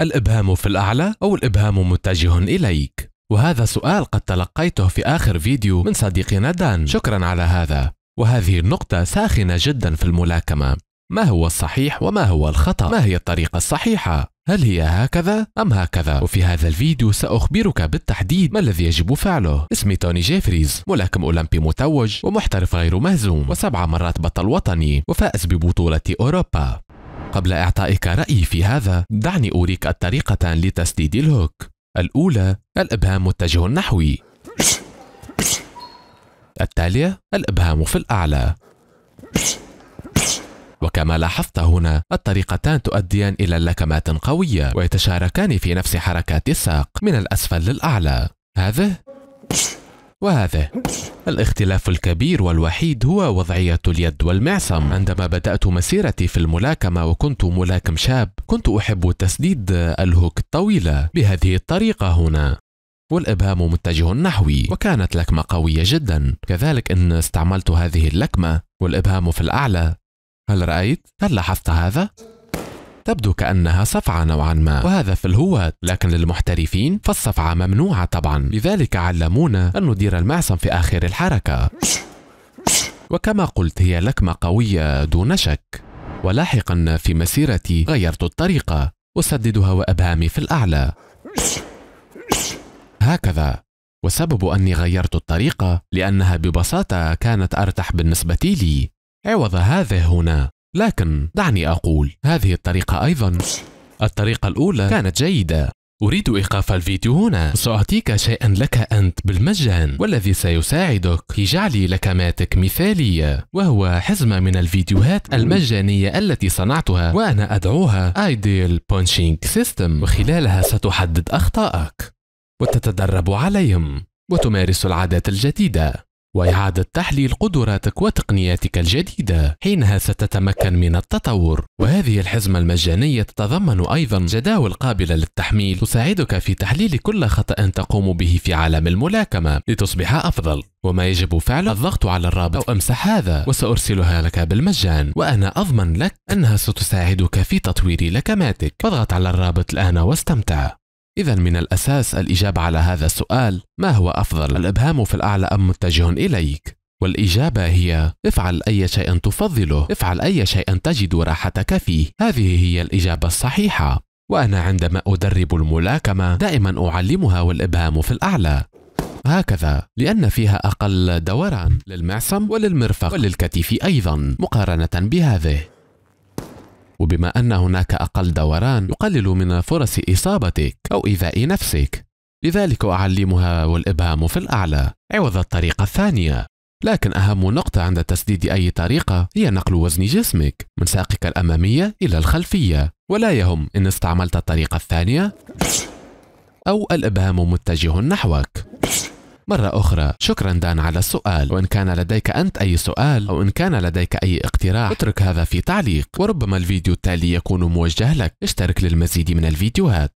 الإبهام في الأعلى أو الإبهام متجه إليك؟ وهذا سؤال قد تلقيته في آخر فيديو من صديقنا دان شكرا على هذا وهذه النقطة ساخنة جدا في الملاكمة ما هو الصحيح وما هو الخطأ؟ ما هي الطريقة الصحيحة؟ هل هي هكذا أم هكذا؟ وفي هذا الفيديو سأخبرك بالتحديد ما الذي يجب فعله. اسمي توني جيفريز، ملاكم أولمبي متوج ومحترف غير مهزوم وسبع مرات بطل وطني وفائز ببطولة أوروبا. قبل إعطائك رأيي في هذا، دعني أريك الطريقة لتسديد الهوك. الأولى الإبهام متجه نحوي. التالية الإبهام في الأعلى. وكما لاحظت هنا الطريقتان تؤديان إلى لكمات قوية ويتشاركان في نفس حركات الساق من الأسفل للأعلى هذا وهذا الاختلاف الكبير والوحيد هو وضعية اليد والمعصم عندما بدأت مسيرتي في الملاكمة وكنت ملاكم شاب كنت أحب تسديد الهوك الطويلة بهذه الطريقة هنا والإبهام متجه نحوي وكانت لكمة قوية جدا كذلك إن استعملت هذه اللكمة والإبهام في الأعلى هل رأيت؟ هل لاحظت هذا؟ تبدو كأنها صفعة نوعا ما وهذا في الهواة لكن للمحترفين فالصفعة ممنوعة طبعا لذلك علمونا أن ندير المعصم في آخر الحركة وكما قلت هي لكمة قوية دون شك ولاحقا في مسيرتي غيرت الطريقة أسددها وأبهامي في الأعلى هكذا وسبب أني غيرت الطريقة لأنها ببساطة كانت أرتح بالنسبة لي عوض هذا هنا لكن دعني أقول هذه الطريقة أيضا الطريقة الأولى كانت جيدة أريد إيقاف الفيديو هنا سأعطيك شيئا لك أنت بالمجان والذي سيساعدك في جعل لكماتك مثالية وهو حزمة من الفيديوهات المجانية التي صنعتها وأنا أدعوها Ideal Punching System وخلالها ستحدد أخطائك وتتدرب عليهم وتمارس العادات الجديدة وإعادة تحليل قدراتك وتقنياتك الجديدة حينها ستتمكن من التطور وهذه الحزمة المجانية تتضمن أيضا جداول قابلة للتحميل تساعدك في تحليل كل خطأ تقوم به في عالم الملاكمة لتصبح أفضل وما يجب فعله الضغط على الرابط أو امسح هذا وسأرسلها لك بالمجان وأنا أضمن لك أنها ستساعدك في تطوير لكماتك فاضغط على الرابط الآن واستمتع إذا من الأساس الإجابة على هذا السؤال ما هو أفضل الإبهام في الأعلى أم متجه إليك؟ والإجابة هي افعل أي شيء تفضله افعل أي شيء تجد راحتك فيه هذه هي الإجابة الصحيحة وأنا عندما أدرب الملاكمة دائما أعلمها والإبهام في الأعلى هكذا لأن فيها أقل دوران للمعصم وللمرفق وللكتف أيضا مقارنة بهذه بما أن هناك أقل دوران يقلل من فرص إصابتك أو إيذاء نفسك لذلك أعلمها والإبهام في الأعلى عوض الطريقة الثانية لكن أهم نقطة عند تسديد أي طريقة هي نقل وزن جسمك من ساقك الأمامية إلى الخلفية ولا يهم إن استعملت الطريقة الثانية أو الإبهام متجه نحوك مرة أخرى شكرا دان على السؤال وإن كان لديك أنت أي سؤال أو إن كان لديك أي اقتراح اترك هذا في تعليق وربما الفيديو التالي يكون موجه لك اشترك للمزيد من الفيديوهات